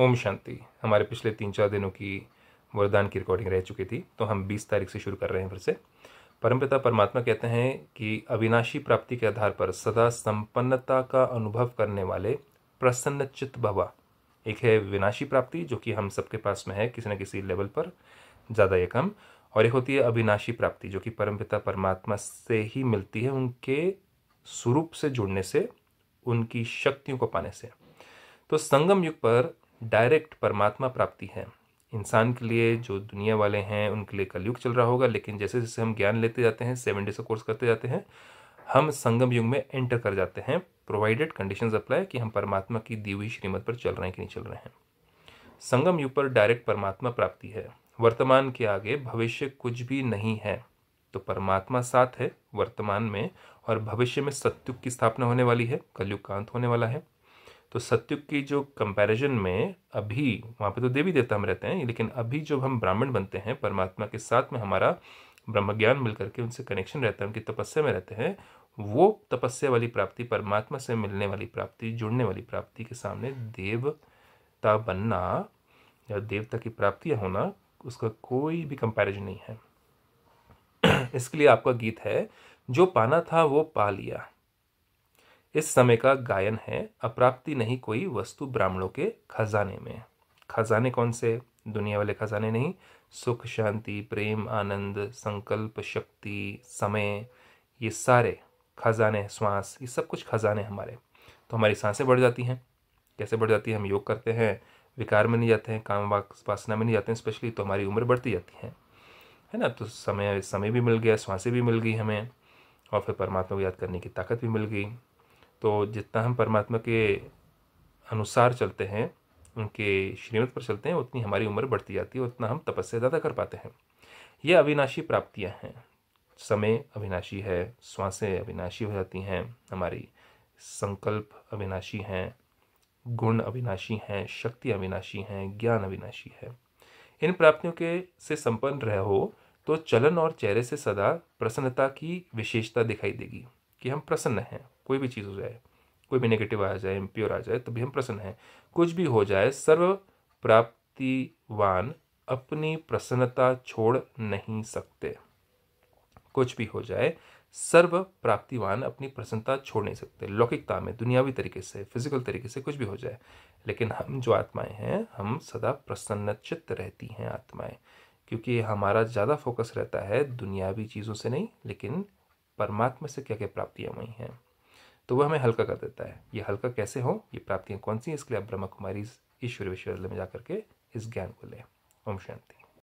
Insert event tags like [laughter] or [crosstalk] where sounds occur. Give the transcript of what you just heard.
ओम शांति हमारे पिछले तीन चार दिनों की वरदान की रिकॉर्डिंग रह चुकी थी तो हम बीस तारीख से शुरू कर रहे हैं फिर से परमपिता परमात्मा कहते हैं कि अविनाशी प्राप्ति के आधार पर सदा संपन्नता का अनुभव करने वाले प्रसन्न चित्त भवा एक है विनाशी प्राप्ति जो कि हम सबके पास में है किसी न किसी लेवल पर ज़्यादा या कम और एक होती है अविनाशी प्राप्ति जो कि परमपिता परमात्मा से ही मिलती है उनके स्वरूप से जुड़ने से उनकी शक्तियों को पाने से तो संगम युग पर डायरेक्ट परमात्मा प्राप्ति है इंसान के लिए जो दुनिया वाले हैं उनके लिए कलयुग चल रहा होगा लेकिन जैसे जैसे हम ज्ञान लेते जाते हैं सेवन डेज का कोर्स करते जाते हैं हम संगम युग में एंटर कर जाते हैं प्रोवाइडेड कंडीशंस अप्लाई कि हम परमात्मा की दी हुई श्रीमत पर चल रहे हैं कि नहीं चल रहे हैं संगम युग पर डायरेक्ट परमात्मा प्राप्ति है वर्तमान के आगे भविष्य कुछ भी नहीं है तो परमात्मा साथ है वर्तमान में और भविष्य में सत्युग की स्थापना होने वाली है कलयुग का अंत होने वाला है तो सत्युग की जो कंपैरिजन में अभी वहाँ पे तो देवी देवता हम रहते हैं लेकिन अभी जब हम ब्राह्मण बनते हैं परमात्मा के साथ में हमारा ब्रह्म ज्ञान मिल करके उनसे कनेक्शन रहता है उनकी तपस्या में रहते हैं वो तपस्या वाली प्राप्ति परमात्मा से मिलने वाली प्राप्ति जुड़ने वाली प्राप्ति के सामने देवता बनना या देवता की प्राप्तियाँ होना उसका कोई भी कंपैरिजन नहीं है [clears throat] इसके लिए आपका गीत है जो पाना था वो पा लिया इस समय का गायन है अप्राप्ति नहीं कोई वस्तु ब्राह्मणों के खजाने में खजाने कौन से दुनिया वाले खजाने नहीं सुख शांति प्रेम आनंद संकल्प शक्ति समय ये सारे खजाने श्वास ये सब कुछ खजाने हमारे तो हमारी सांसें बढ़ जाती हैं कैसे बढ़ जाती है हम योग करते हैं विकार में नहीं जाते हैं काम वासना में नहीं जाते हैं स्पेशली तो हमारी उम्र बढ़ती जाती है है ना तो समय समय भी मिल गया सांसें भी मिल गई हमें और फिर परमात्मा को याद करने की ताकत भी मिल गई तो जितना हम परमात्मा के अनुसार चलते हैं उनके श्रीमत पर चलते हैं उतनी हमारी उम्र बढ़ती जाती है उतना हम तपस्या ज़्यादा कर पाते हैं ये अविनाशी प्राप्तियाँ हैं समय अविनाशी है श्वासें अविनाशी हो जाती हैं हमारी संकल्प अविनाशी हैं गुण अविनाशी हैं शक्ति अविनाशी हैं ज्ञान अविनाशी है इन प्राप्तियों के से संपन्न रहो तो चलन और चेहरे से सदा प्रसन्नता की विशेषता दिखाई देगी कि हम प्रसन्न हैं कोई भी चीज़ हो जाए कोई भी नेगेटिव आ जाए इम्प्योर आ जाए तो भी हम प्रसन्न हैं कुछ भी हो जाए सर्व प्राप्तिवान अपनी प्रसन्नता छोड़ नहीं सकते कुछ भी हो जाए सर्व प्राप्तिवान अपनी प्रसन्नता छोड़ नहीं सकते लौकिकता में दुनियावी तरीके से फिजिकल तरीके से कुछ भी हो जाए लेकिन हम जो आत्माएं हैं हम सदा प्रसन्नचित रहती हैं आत्माएं क्योंकि हमारा ज़्यादा फोकस रहता है दुनियावी चीज़ों से नहीं लेकिन परमात्मा से क्या क्या प्राप्तियाँ हुई हैं तो वह हमें हल्का कर देता है ये हल्का कैसे हो ये प्राप्तियाँ कौन सी हैं इसके लिए आप ब्रह्मा कुमारी ईश्वर विश्वविद्यालय में जा करके इस ज्ञान को लें ओम शांति